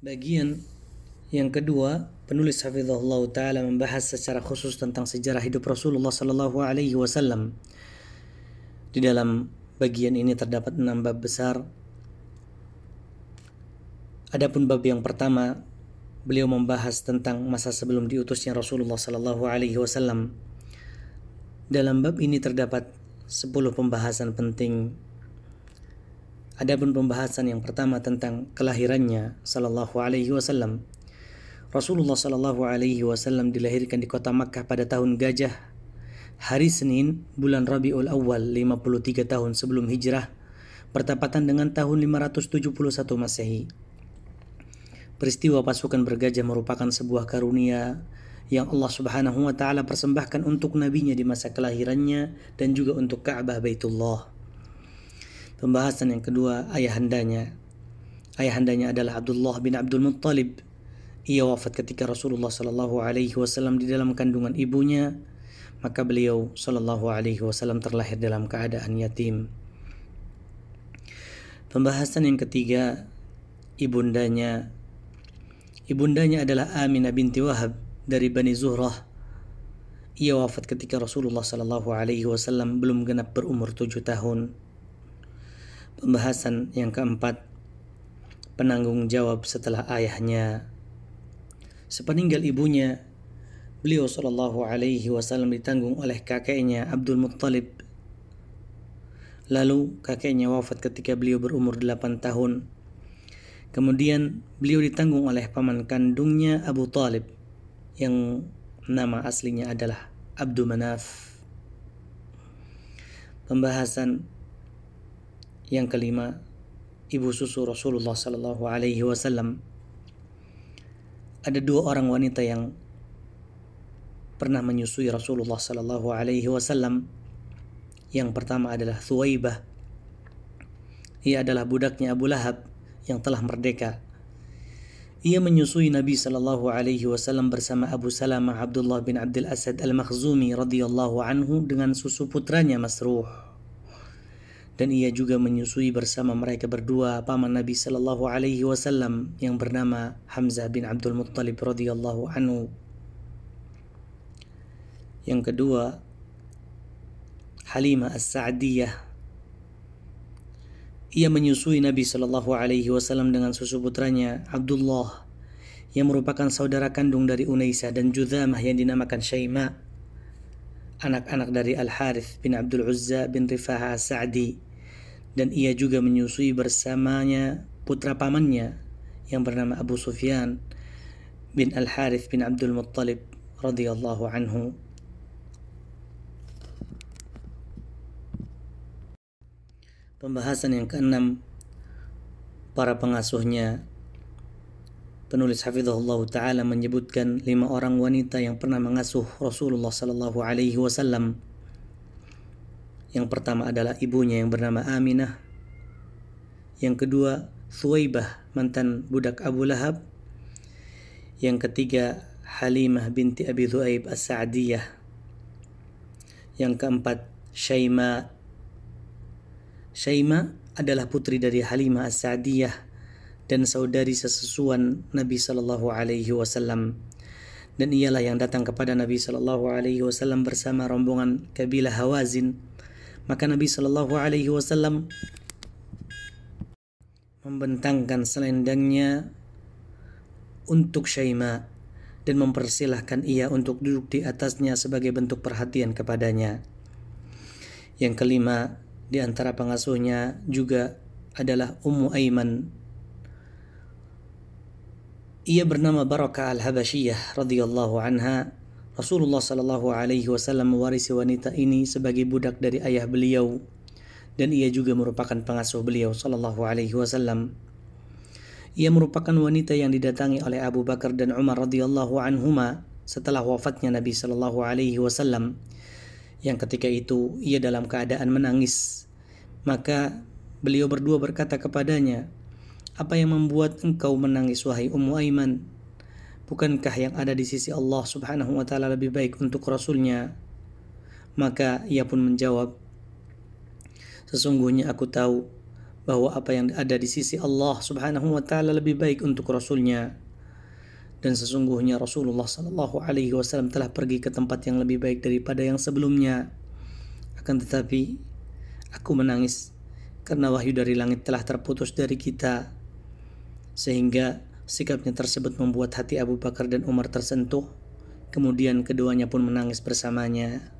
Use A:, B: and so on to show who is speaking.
A: Bagian yang kedua, penulis Hafizahullah taala membahas secara khusus tentang sejarah hidup Rasulullah sallallahu alaihi wasallam. Di dalam bagian ini terdapat enam bab besar. Adapun bab yang pertama, beliau membahas tentang masa sebelum diutusnya Rasulullah sallallahu alaihi wasallam. Dalam bab ini terdapat sepuluh pembahasan penting Adapun pembahasan yang pertama tentang kelahirannya sallallahu alaihi wasallam. Rasulullah sallallahu alaihi wasallam dilahirkan di kota Makkah pada tahun Gajah hari Senin bulan Rabiul Awal 53 tahun sebelum Hijrah bertepatan dengan tahun 571 Masehi. Peristiwa pasukan bergajah merupakan sebuah karunia yang Allah Subhanahu wa taala persembahkan untuk nabinya di masa kelahirannya dan juga untuk Ka'bah Baitullah. Pembahasan yang kedua, ayahandanya. Ayahandanya adalah Abdullah bin Abdul Muttalib. Ia wafat ketika Rasulullah Shallallahu Alaihi Wasallam di dalam kandungan ibunya, maka beliau Shallallahu Alaihi Wasallam terlahir dalam keadaan yatim. Pembahasan yang ketiga, ibundanya. Ibundanya adalah Aminah binti Wahab dari Bani Zuhrah. Ia wafat ketika Rasulullah Shallallahu Alaihi Wasallam belum genap berumur tujuh tahun. Pembahasan yang keempat, penanggung jawab setelah ayahnya. Sepeninggal ibunya, beliau Shallallahu Alaihi Wasallam ditanggung oleh kakeknya Abdul Muttalib. Lalu kakeknya wafat ketika beliau berumur 8 tahun. Kemudian beliau ditanggung oleh paman kandungnya Abu Talib yang nama aslinya adalah Abdul Manaf. Pembahasan yang kelima, ibu susu Rasulullah Sallallahu Alaihi Wasallam. Ada dua orang wanita yang pernah menyusui Rasulullah Sallallahu Alaihi Wasallam. Yang pertama adalah Thuwaibah. Ia adalah budaknya Abu Lahab yang telah merdeka. Ia menyusui Nabi saw Alaihi Wasallam bersama Abu Salamah Abdullah bin Abdul Asad Al Makhzumi radhiyallahu anhu dengan susu putranya Masruh dan ia juga menyusui bersama mereka berdua paman Nabi Shallallahu Alaihi Wasallam yang bernama Hamzah bin Abdul Muttalib radhiyallahu anhu. Yang kedua, Halimah As-Sa'diyah. Ia menyusui Nabi Shallallahu Alaihi Wasallam dengan susu putranya Abdullah yang merupakan saudara kandung dari Unaisa dan Judhamah yang dinamakan Syaimah anak-anak dari Al-Harith bin Abdul Uzza bin Rifah Sa'di dan ia juga menyusui bersamanya putra pamannya yang bernama Abu Sufyan bin Al Harith bin Abdul Muttalib radhiyallahu anhu. Pembahasan yang keenam para pengasuhnya penulis hafizahullah taala menyebutkan lima orang wanita yang pernah mengasuh Rasulullah sallallahu alaihi wasallam yang pertama adalah ibunya yang bernama Aminah. Yang kedua, Suwaibah, mantan budak Abu Lahab. Yang ketiga, Halimah binti Abi Dhuaib As-Sa'diyah. Yang keempat, Syaima. Syaima adalah putri dari Halimah As-Sa'diyah dan saudari sesesuan Nabi Shallallahu alaihi wasallam. Dan ialah yang datang kepada Nabi Shallallahu alaihi wasallam bersama rombongan kabilah Hawazin maka Nabi Shallallahu Alaihi Wasallam membentangkan selendangnya untuk Syaima dan mempersilahkan ia untuk duduk di atasnya sebagai bentuk perhatian kepadanya. Yang kelima, di antara pengasuhnya juga adalah Ummu Aiman. Ia bernama Barakah Al-Habasyiyah radhiyallahu anha Rasulullah Shallallahu Alaihi Wasallam mewarisi wanita ini sebagai budak dari ayah beliau dan ia juga merupakan pengasuh beliau Shallallahu Alaihi Wasallam. Ia merupakan wanita yang didatangi oleh Abu Bakar dan Umar radhiyallahu anhuma setelah wafatnya Nabi Shallallahu Alaihi Wasallam yang ketika itu ia dalam keadaan menangis. Maka beliau berdua berkata kepadanya, apa yang membuat engkau menangis wahai Ummu Aiman? bukankah yang ada di sisi Allah Subhanahu wa taala lebih baik untuk rasulnya maka ia pun menjawab sesungguhnya aku tahu bahwa apa yang ada di sisi Allah Subhanahu wa taala lebih baik untuk rasulnya dan sesungguhnya Rasulullah Shallallahu Alaihi Wasallam telah pergi ke tempat yang lebih baik daripada yang sebelumnya. Akan tetapi, aku menangis karena wahyu dari langit telah terputus dari kita, sehingga Sikapnya tersebut membuat hati Abu Bakar dan Umar tersentuh. Kemudian keduanya pun menangis bersamanya